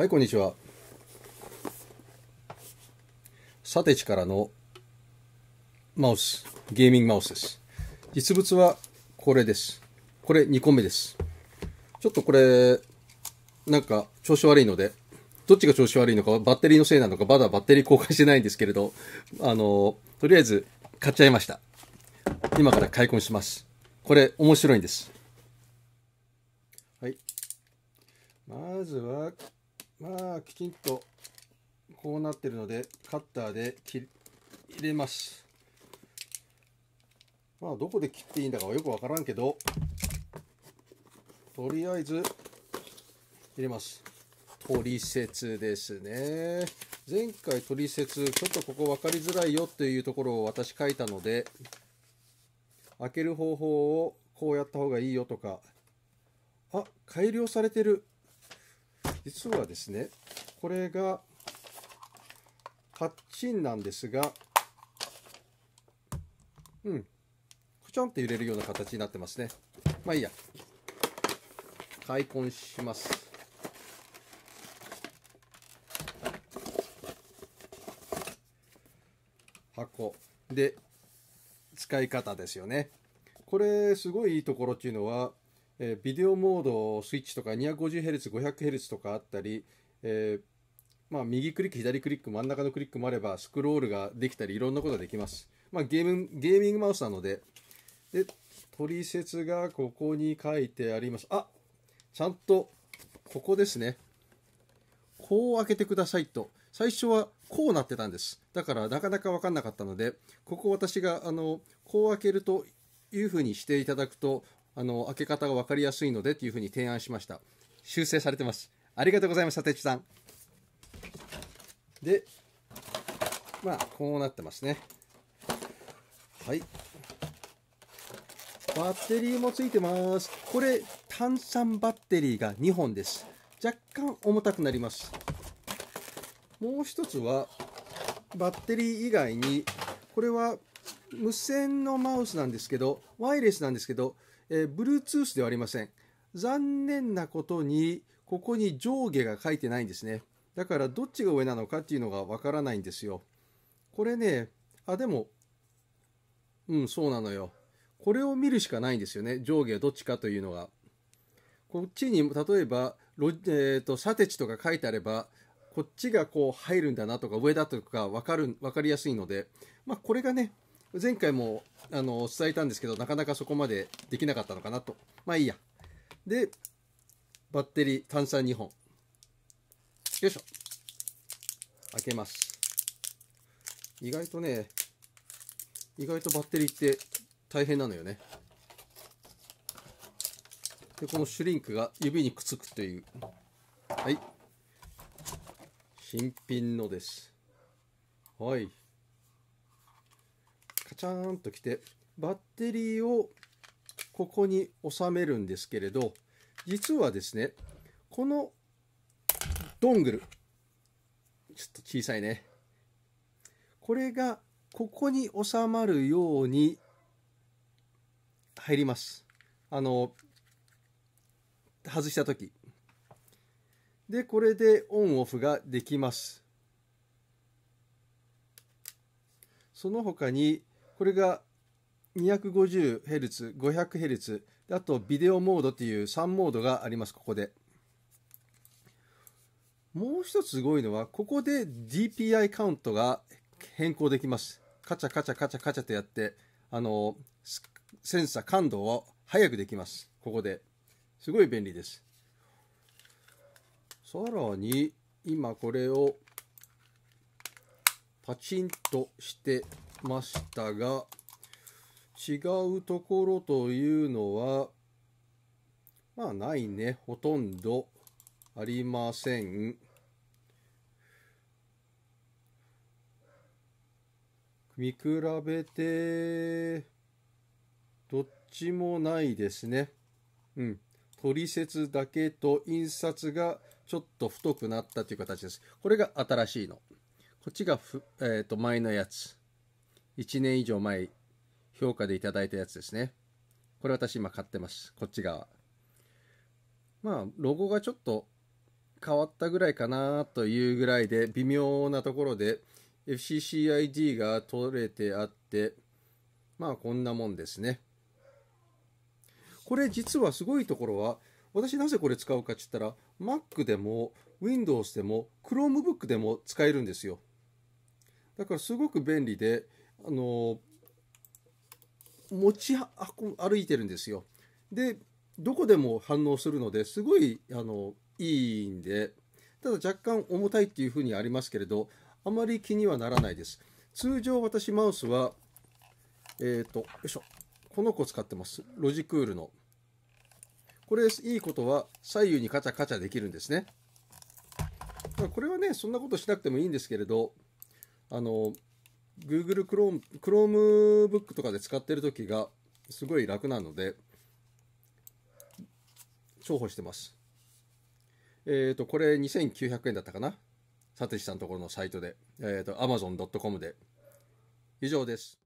はい、こんにちは。さて、チからのマウス、ゲーミングマウスです。実物はこれです。これ2個目です。ちょっとこれ、なんか調子悪いので、どっちが調子悪いのか、バッテリーのせいなのか、まだバッテリー交換してないんですけれど、あの、とりあえず買っちゃいました。今から開墾します。これ面白いんです。はい。まずは、まあきちんとこうなってるのでカッターで切入れますまあどこで切っていいんだかよくわからんけどとりあえず入れます取説ですね前回取説ちょっとここ分かりづらいよっていうところを私書いたので開ける方法をこうやった方がいいよとかあ改良されてる実はですねこれがパッチンなんですがうんくちょんって揺れるような形になってますねまあいいや開墾します箱で使い方ですよねこれすごいいいところっていうのはえー、ビデオモードスイッチとか 250Hz、500Hz とかあったり、えー、まあ、右クリック、左クリック、真ん中のクリックもあれば、スクロールができたり、いろんなことができます。まあ、ゲームゲーミングマウスなので、で、取説がここに書いてあります。あちゃんと、ここですね。こう開けてくださいと。最初はこうなってたんです。だからなかなか分かんなかったので、ここ私が、あの、こう開けるというふうにしていただくと、あの開け方が分かりやすいのでっていうふうに提案しました修正されてますありがとうございましたてちさんでまあこうなってますねはいバッテリーもついてますこれ炭酸バッテリーが2本です若干重たくなりますもう一つはバッテリー以外にこれは無線のマウスなんですけどワイヤレスなんですけどえー、Bluetooth ではありません。残念なことに、ここに上下が書いてないんですね。だからどっちが上なのかっていうのがわからないんですよ。これね、あ、でも、うん、そうなのよ。これを見るしかないんですよね。上下どっちかというのが。こっちに、例えば、ロえーと、サテチとか書いてあれば、こっちがこう入るんだなとか、上だとか分かる、分かりやすいので、まあ、これがね、前回もあの伝えたんですけど、なかなかそこまでできなかったのかなと。まあいいや。で、バッテリー、単酸2本。よいしょ。開けます。意外とね、意外とバッテリーって大変なのよね。で、このシュリンクが指にくっつくという。はい。新品のです。はい。チャーンときてバッテリーをここに収めるんですけれど実はですねこのドングルちょっと小さいねこれがここに収まるように入りますあの外した時でこれでオンオフができますその他にこれが 250Hz、500Hz、あとビデオモードっていう3モードがあります、ここで。もう一つすごいのは、ここで DPI カウントが変更できます。カチャカチャカチャカチャとやって、あの、センサー感度を早くできます。ここで。すごい便利です。さらに、今これをパチンとしてましたが違うところというのはまあないねほとんどありません見比べてどっちもないですねうん取説だけと印刷がちょっと太くなったという形ですこれが新しいのこっちがふ、えーと前のやつ1年以上前、評価でいただいたやつですね。これ私今買ってます。こっち側。まあ、ロゴがちょっと変わったぐらいかなというぐらいで、微妙なところで FCCID が取れてあって、まあこんなもんですね。これ実はすごいところは、私なぜこれ使うかって言ったら、Mac でも Windows でも Chromebook でも使えるんですよ。だからすごく便利で、あの持ち歩いてるんですよ。でどこでも反応するのですごいあのいいんでただ若干重たいっていうふうにありますけれどあまり気にはならないです。通常私マウスはえっ、ー、とよいしょこの子使ってますロジクールの。これいいことは左右にカチャカチャできるんですね。これはねそんなことしなくてもいいんですけれどあの Google Chrome、Chromebook とかで使ってる時がすごい楽なので、重宝してます。えっ、ー、と、これ2900円だったかなサテシさんのところのサイトで、えっ、ー、と、amazon.com で。以上です。